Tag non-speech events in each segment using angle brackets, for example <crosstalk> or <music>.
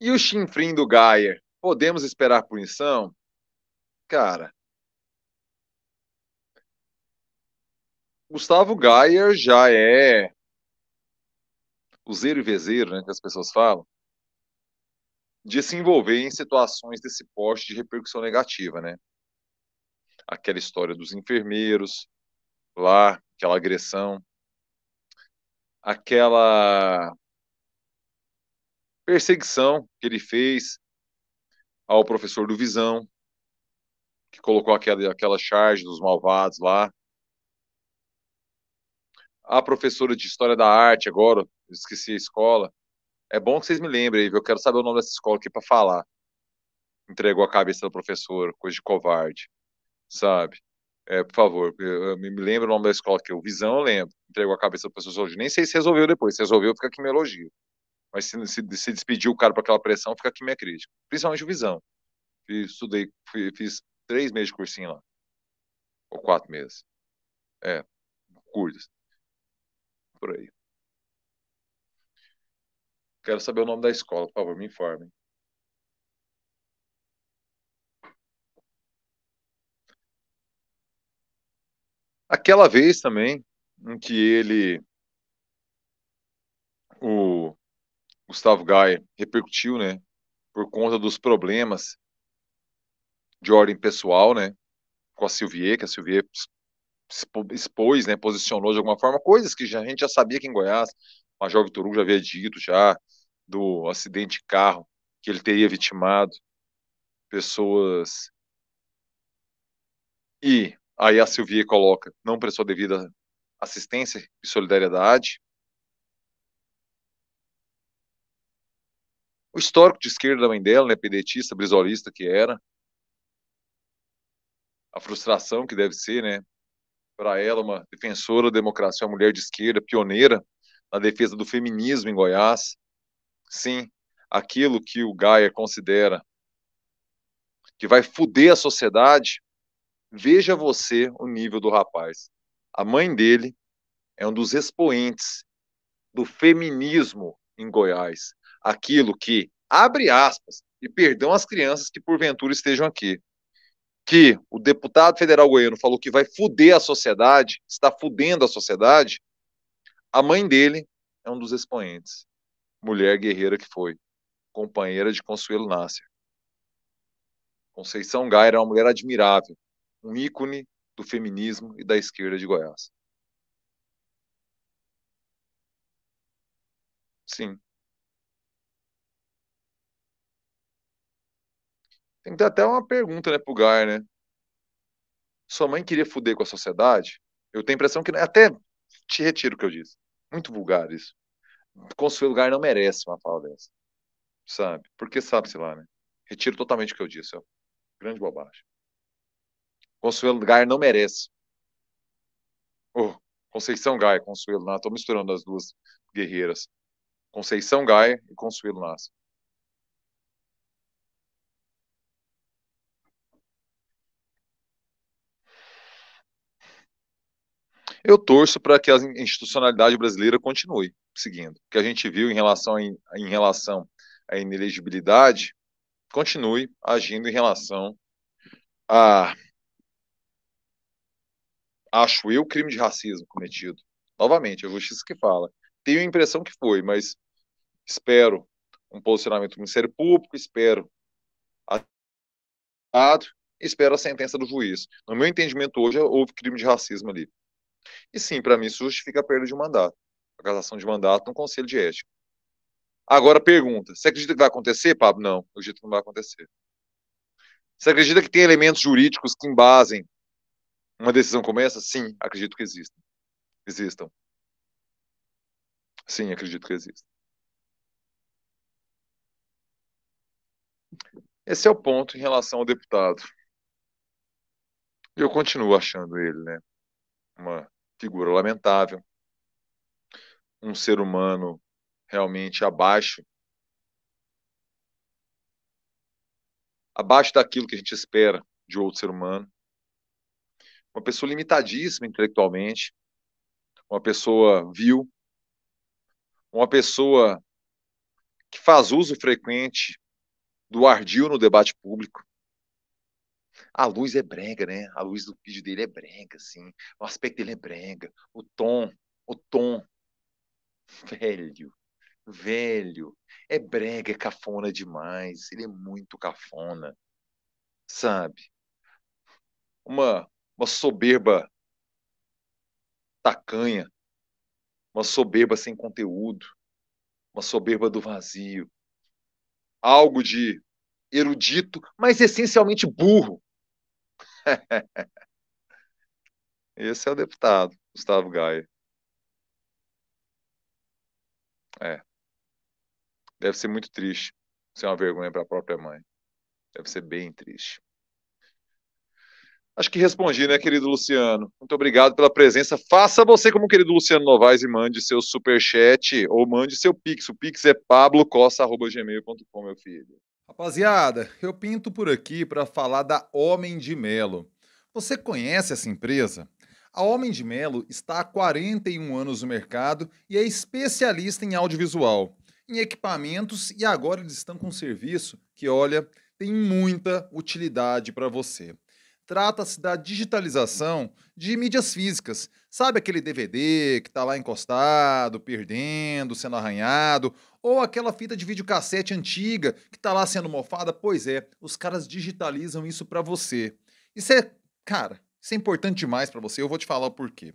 E o chinfrim do Gaia? Podemos esperar punição? Cara. Gustavo Geyer já é o zero e vezeiro, né, que as pessoas falam, de se envolver em situações desse poste de repercussão negativa, né? Aquela história dos enfermeiros lá, aquela agressão, aquela perseguição que ele fez ao professor do Visão, que colocou aquela, aquela charge dos malvados lá. A professora de História da Arte, agora, esqueci a escola. É bom que vocês me lembrem aí, eu quero saber o nome dessa escola aqui para falar. Entregou a cabeça do professor, coisa de covarde, sabe? É, por favor, eu, me lembro o nome da escola que o Visão eu lembro. Entregou a cabeça do professor hoje. Nem sei se resolveu depois. Se resolveu, fica aqui meu elogio. Mas se, se, se despedir o cara para aquela pressão, fica aqui minha crítica. Principalmente o Visão. Fiz, estudei, fui, fiz três meses de cursinho lá. Ou quatro meses. É, curtos. Por aí. Quero saber o nome da escola, por favor, me informem. Aquela vez também em que ele Gustavo Gaia repercutiu, né? Por conta dos problemas de ordem pessoal, né? Com a Silvier, que a Silvier expôs, né? Posicionou de alguma forma coisas que a gente já sabia que em Goiás, o Major Vitor Hugo já havia dito já do acidente de carro que ele teria vitimado pessoas. E aí a Silvia coloca, não prestou devida assistência e solidariedade. o histórico de esquerda da mãe dela, né, pedetista, brisolista que era, a frustração que deve ser, né, para ela, uma defensora da democracia, uma mulher de esquerda, pioneira na defesa do feminismo em Goiás. Sim, aquilo que o Gaia considera que vai fuder a sociedade, veja você o nível do rapaz. A mãe dele é um dos expoentes do feminismo em Goiás aquilo que, abre aspas, e perdão às crianças que porventura estejam aqui, que o deputado federal goiano falou que vai fuder a sociedade, está fudendo a sociedade, a mãe dele é um dos expoentes. Mulher guerreira que foi, companheira de Consuelo Nasser. Conceição Gaia era é uma mulher admirável, um ícone do feminismo e da esquerda de Goiás. Sim, Tem que ter até uma pergunta, né, pro Gar, né? Sua mãe queria fuder com a sociedade? Eu tenho a impressão que. É. Até te retiro o que eu disse. Muito vulgar isso. Consuelo Gar não merece uma fala dessa. Sabe? Porque sabe-se lá, né? Retiro totalmente o que eu disse. Grande bobagem. Consuelo Gar não merece. Oh, Conceição Gaia, Consuelo Nasce. Estou misturando as duas guerreiras. Conceição Gaia e Consuelo Nasce. Eu torço para que a institucionalidade brasileira continue seguindo. O que a gente viu em relação, em relação à inelegibilidade continue agindo em relação a. Acho eu crime de racismo cometido. Novamente, a é justiça que fala. Tenho a impressão que foi, mas espero um posicionamento do Ministério Público, espero a espero a sentença do juiz. No meu entendimento, hoje houve crime de racismo ali. E sim, para mim, isso justifica a perda de um mandato, a cassação de mandato no Conselho de Ética. Agora, pergunta: você acredita que vai acontecer, Pablo? Não, eu acredito que não vai acontecer. Você acredita que tem elementos jurídicos que embasem uma decisão como essa? Sim, acredito que existem. Existam. Sim, acredito que existem. Esse é o ponto em relação ao deputado. Eu continuo achando ele, né? Uma figura lamentável, um ser humano realmente abaixo abaixo daquilo que a gente espera de outro ser humano. Uma pessoa limitadíssima intelectualmente, uma pessoa vil, uma pessoa que faz uso frequente do ardil no debate público, a luz é brega, né? A luz do vídeo dele é brega, assim. O aspecto dele é brega. O tom, o tom. <laughs> Velho, velho. É brega, é cafona demais. Ele é muito cafona. Sabe? Uma, uma soberba tacanha. Uma soberba sem conteúdo. Uma soberba do vazio. Algo de erudito, mas essencialmente burro. <laughs> Esse é o deputado, Gustavo Gaia. É. Deve ser muito triste. Ser uma vergonha para a própria mãe. Deve ser bem triste. Acho que respondi, né, querido Luciano? Muito obrigado pela presença. Faça você como querido Luciano Novaes e mande seu superchat ou mande seu pix. O pix é pablocossa.gmail.com, meu filho. Rapaziada, eu pinto por aqui para falar da Homem de Melo. Você conhece essa empresa? A Homem de Melo está há 41 anos no mercado e é especialista em audiovisual, em equipamentos e agora eles estão com um serviço que, olha, tem muita utilidade para você. Trata-se da digitalização de mídias físicas, Sabe aquele DVD que tá lá encostado, perdendo, sendo arranhado? Ou aquela fita de videocassete antiga que tá lá sendo mofada? Pois é, os caras digitalizam isso para você. Isso é, cara, isso é importante demais para você. Eu vou te falar o porquê.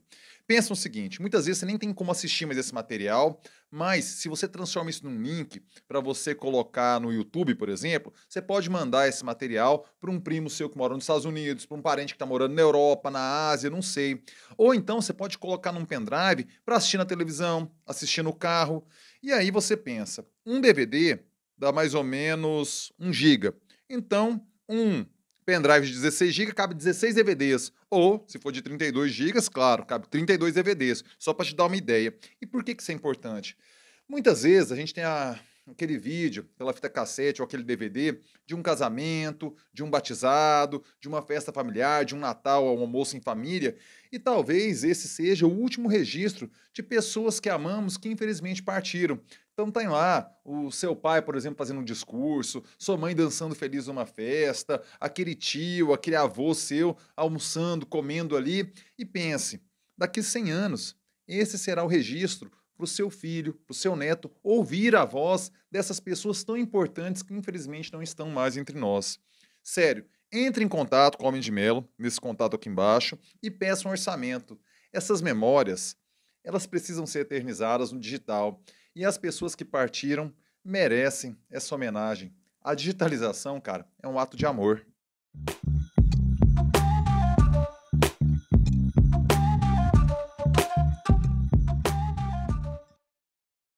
Pensa o seguinte, muitas vezes você nem tem como assistir mais esse material, mas se você transforma isso num link para você colocar no YouTube, por exemplo, você pode mandar esse material para um primo seu que mora nos Estados Unidos, para um parente que está morando na Europa, na Ásia, não sei. Ou então você pode colocar num pendrive para assistir na televisão, assistir no carro. E aí você pensa, um DVD dá mais ou menos um giga. Então, um pendrive de 16 GB cabe 16 DVDs. Ou, se for de 32 GB, claro, cabe 32 DVDs. Só para te dar uma ideia. E por que, que isso é importante? Muitas vezes a gente tem a aquele vídeo pela fita cassete ou aquele DVD de um casamento, de um batizado, de uma festa familiar, de um Natal ou um almoço em família, e talvez esse seja o último registro de pessoas que amamos que infelizmente partiram. Então tem tá lá o seu pai, por exemplo, fazendo um discurso, sua mãe dançando feliz numa festa, aquele tio, aquele avô seu almoçando, comendo ali, e pense, daqui 100 anos, esse será o registro para o seu filho, para o seu neto, ouvir a voz dessas pessoas tão importantes que infelizmente não estão mais entre nós. Sério, entre em contato com o Homem de Melo, nesse contato aqui embaixo, e peça um orçamento. Essas memórias, elas precisam ser eternizadas no digital. E as pessoas que partiram merecem essa homenagem. A digitalização, cara, é um ato de amor.